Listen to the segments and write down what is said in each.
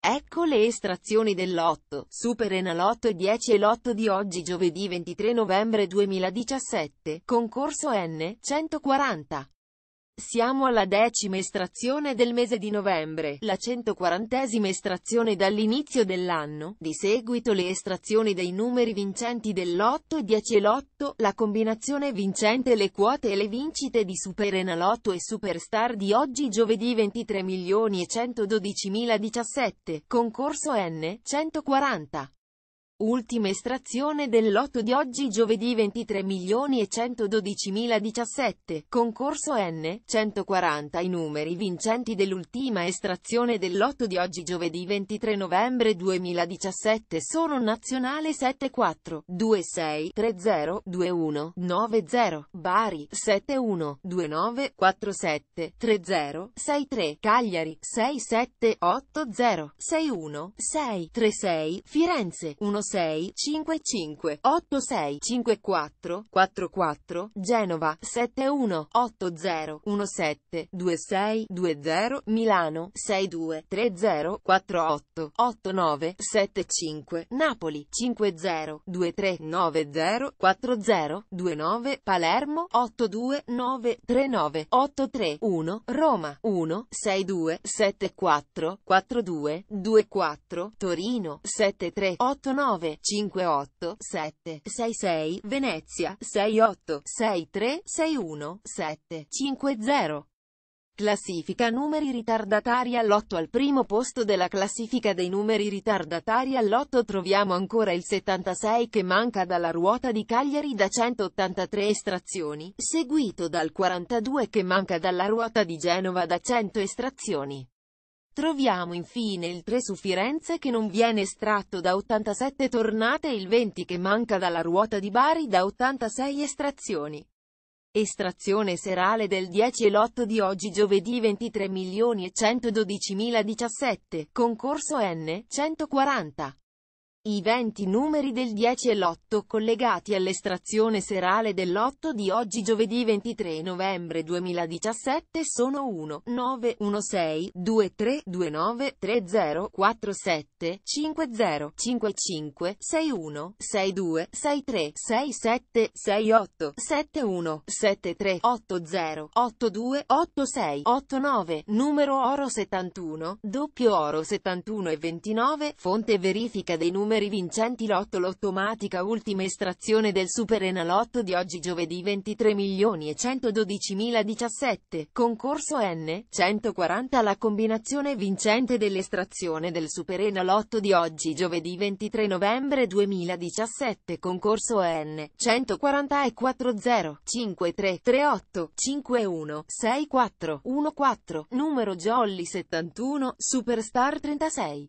Ecco le estrazioni dell'otto, Super Superenalotto 10 e lotto di oggi giovedì 23 novembre 2017, concorso N, 140. Siamo alla decima estrazione del mese di novembre, la 140esima estrazione dall'inizio dell'anno, di seguito le estrazioni dei numeri vincenti dell'8, e 10 e l'8, la combinazione vincente le quote e le vincite di Super Enalotto e Superstar di oggi giovedì 23.112.017, concorso N, 140. Ultima estrazione del lotto di oggi giovedì 23 milioni e 112.017, concorso N, 140 i numeri vincenti dell'ultima estrazione del lotto di oggi giovedì 23 novembre 2017 sono Nazionale 74, 26, 30, 21, 90, Bari, 71, 29, 47, 30, 63, Cagliari, 67, 80, 61, 636, Firenze, 1 06 55 86 54 44 Genova 71 80 17 26 20 Milano 62 30 48 89 75 Napoli 50 23 90 40 29 Palermo 82 939 1 Roma 1 62 74 42 24 Torino 73 89 9 5 8 7 6 6 Venezia 6 6 8 3 6 1 7 5 0 Classifica numeri ritardatari all'8 al primo posto della classifica dei numeri ritardatari all'8 troviamo ancora il 76 che manca dalla ruota di Cagliari da 183 estrazioni, seguito dal 42 che manca dalla ruota di Genova da 100 estrazioni. Troviamo infine il 3 su Firenze che non viene estratto da 87 tornate e il 20 che manca dalla ruota di Bari da 86 estrazioni. Estrazione serale del 10 e l'8 di oggi giovedì 23.112.017, concorso N, 140. I 20 numeri del 10 e l'8 collegati all'estrazione serale dell'8 di oggi giovedì 23 novembre 2017 sono 1, 9, 1, 6, 2, 3, 2, 9, 3, 0, 4, 7, 5, 0, 5, 5, 6, 1, 6, 2, 6, 3, 6, 7, 6, 8, 7, 1, 7, 3, 8, 0, 8, 2, 8, 6, 8, 9, numero oro 71, doppio oro 71 e 29, fonte verifica dei numeri numeri vincenti Lotto l'automatica ultima estrazione del Super Enalotto di oggi giovedì 23.112.017, concorso N, 140 La combinazione vincente dell'estrazione del Super Enalotto di oggi giovedì 23 novembre 2017, concorso N, 140 e 40 53 38 51 64 14, numero Jolly 71, Superstar 36.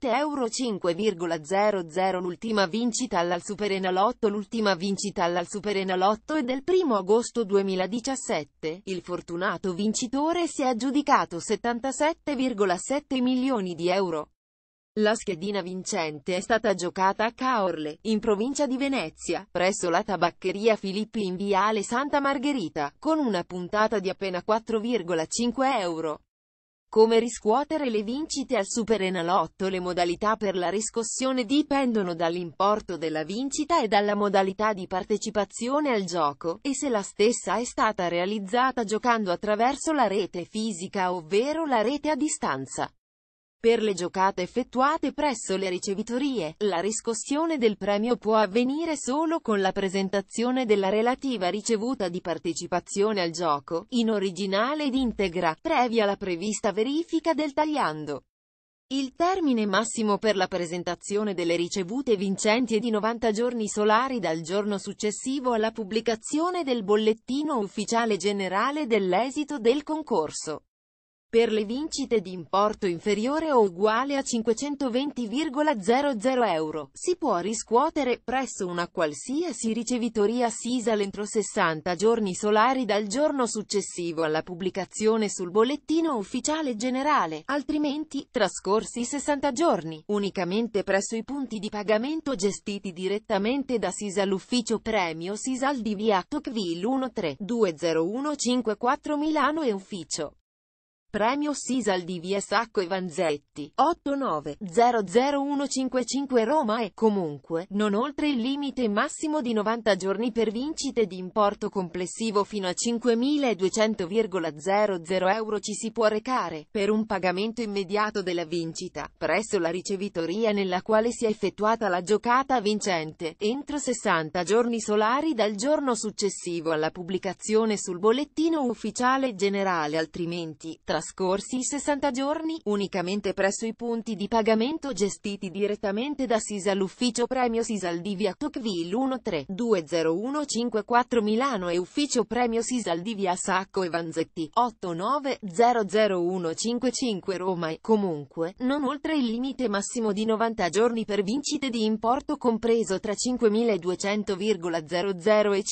Euro 5,00 L'ultima vincita alla Superenalotto L'ultima vincita alla Superenalotto è del 1 agosto 2017. Il fortunato vincitore si è aggiudicato 77,7 milioni di euro. La schedina vincente è stata giocata a Caorle, in provincia di Venezia, presso la tabaccheria Filippi in Viale Santa Margherita, con una puntata di appena 4,5 euro. Come riscuotere le vincite al Superenalotto Le modalità per la riscossione dipendono dall'importo della vincita e dalla modalità di partecipazione al gioco, e se la stessa è stata realizzata giocando attraverso la rete fisica ovvero la rete a distanza. Per le giocate effettuate presso le ricevitorie, la riscossione del premio può avvenire solo con la presentazione della relativa ricevuta di partecipazione al gioco, in originale ed integra, previa la prevista verifica del tagliando. Il termine massimo per la presentazione delle ricevute vincenti è di 90 giorni solari dal giorno successivo alla pubblicazione del bollettino ufficiale generale dell'esito del concorso per le vincite di importo inferiore o uguale a 520,00 euro, si può riscuotere presso una qualsiasi ricevitoria Sisal entro 60 giorni solari dal giorno successivo alla pubblicazione sul bollettino ufficiale generale, altrimenti, trascorsi 60 giorni, unicamente presso i punti di pagamento gestiti direttamente da Sisal Ufficio Premio Sisal di via Tocqueville 13 2015 Milano e Ufficio. Premio Sisal di Via Sacco e Vanzetti, 8900155 Roma e, comunque, non oltre il limite massimo di 90 giorni per vincite di importo complessivo fino a 5.200,00 euro ci si può recare, per un pagamento immediato della vincita, presso la ricevitoria nella quale si è effettuata la giocata vincente, entro 60 giorni solari dal giorno successivo alla pubblicazione sul bollettino ufficiale generale altrimenti, tra trascorsi 60 giorni, unicamente presso i punti di pagamento gestiti direttamente da SISA l'ufficio Premio Sisal di via Tocqueville 1320154 Milano e Ufficio Premio Sisal di via Sacco e Vanzetti 8900155 Roma e, comunque, non oltre il limite massimo di 90 giorni per vincite di importo compreso tra 5.200,00 e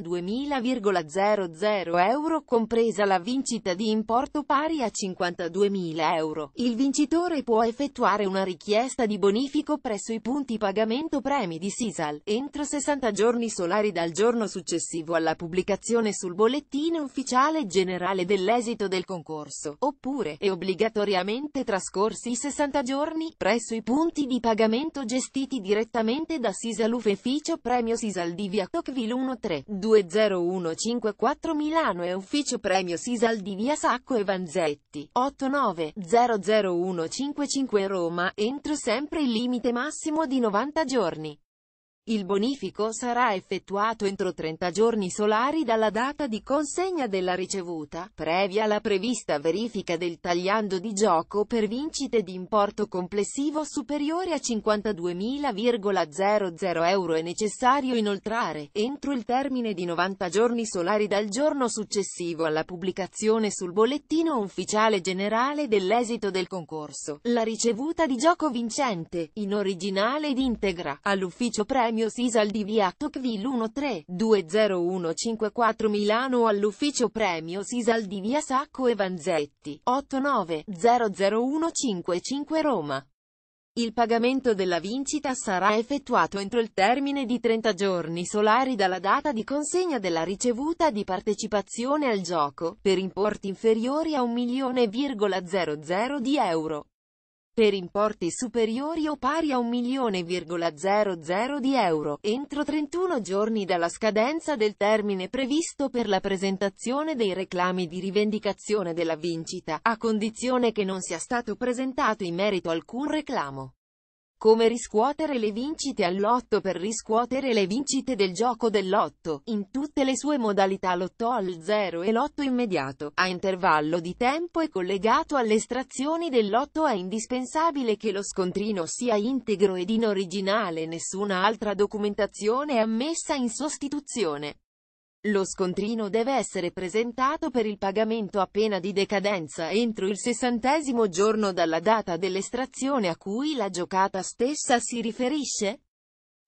52.000,00 euro compresa la vincita di importo pari superiori a 52.000 euro, il vincitore può effettuare una richiesta di bonifico presso i punti pagamento premi di Sisal, entro 60 giorni solari dal giorno successivo alla pubblicazione sul bollettino ufficiale generale dell'esito del concorso, oppure, e obbligatoriamente trascorsi i 60 giorni, presso i punti di pagamento gestiti direttamente da Sisal Ufficio Premio Sisal di Via Tocqueville 13 20154 Milano e Ufficio Premio Sisal di Via Sacco e Ferretti, 8900155 Roma, entro sempre il limite massimo di 90 giorni. Il bonifico sarà effettuato entro 30 giorni solari dalla data di consegna della ricevuta, previa la prevista verifica del tagliando di gioco per vincite di importo complessivo superiore a 52.000,00 euro è necessario inoltrare, entro il termine di 90 giorni solari dal giorno successivo alla pubblicazione sul bollettino ufficiale generale dell'esito del concorso, la ricevuta di gioco vincente, in originale ed integra, all'ufficio premio Antonio Sisal di via Tocqueville 13-20154 Milano all'ufficio premio Sisal di via Sacco e Vanzetti, 89-00155 Roma. Il pagamento della vincita sarà effettuato entro il termine di 30 giorni solari dalla data di consegna della ricevuta di partecipazione al gioco, per importi inferiori a 1.000.000 di euro per importi superiori o pari a 1.000.000 di euro, entro 31 giorni dalla scadenza del termine previsto per la presentazione dei reclami di rivendicazione della vincita, a condizione che non sia stato presentato in merito alcun reclamo. Come riscuotere le vincite all'otto per riscuotere le vincite del gioco dell'otto, in tutte le sue modalità l'otto al 0 e l'otto immediato, a intervallo di tempo e collegato alle estrazioni dell'otto è indispensabile che lo scontrino sia integro ed in originale nessuna altra documentazione è ammessa in sostituzione. Lo scontrino deve essere presentato per il pagamento a pena di decadenza entro il sessantesimo giorno dalla data dell'estrazione a cui la giocata stessa si riferisce?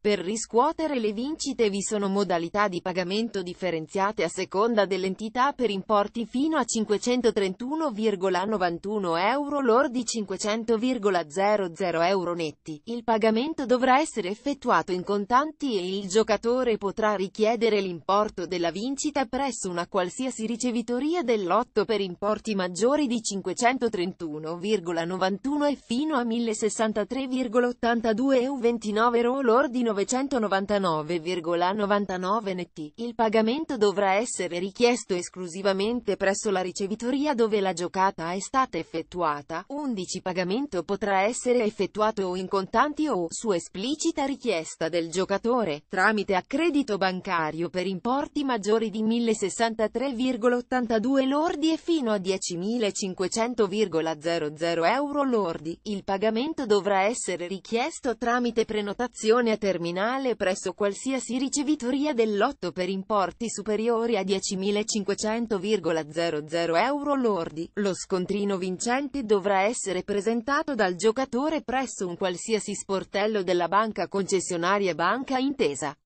Per riscuotere le vincite vi sono modalità di pagamento differenziate a seconda dell'entità per importi fino a 531,91 euro lordi 500,00 euro netti. Il pagamento dovrà essere effettuato in contanti e il giocatore potrà richiedere l'importo della vincita presso una qualsiasi ricevitoria del lotto per importi maggiori di 531,91 e fino a 1063,82 euro 29 euro lordi 999,99 netti. Il pagamento dovrà essere richiesto esclusivamente presso la ricevitoria dove la giocata è stata effettuata. 11 Pagamento potrà essere effettuato o in contanti o, su esplicita richiesta del giocatore, tramite accredito bancario per importi maggiori di 1063,82 lordi e fino a 10.500,00 euro lordi. Il pagamento dovrà essere richiesto tramite prenotazione a termine terminale presso qualsiasi ricevitoria del lotto per importi superiori a 10.500,00 euro lordi. Lo scontrino vincente dovrà essere presentato dal giocatore presso un qualsiasi sportello della banca concessionaria Banca Intesa.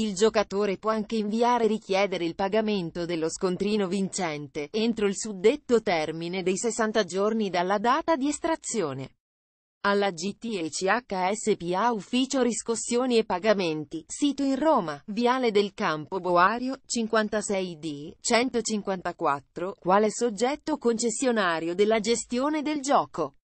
Il giocatore può anche inviare e richiedere il pagamento dello scontrino vincente, entro il suddetto termine dei 60 giorni dalla data di estrazione alla GTECHSPA Ufficio Riscossioni e Pagamenti, sito in Roma, Viale del Campo Boario, 56D, 154, quale soggetto concessionario della gestione del gioco.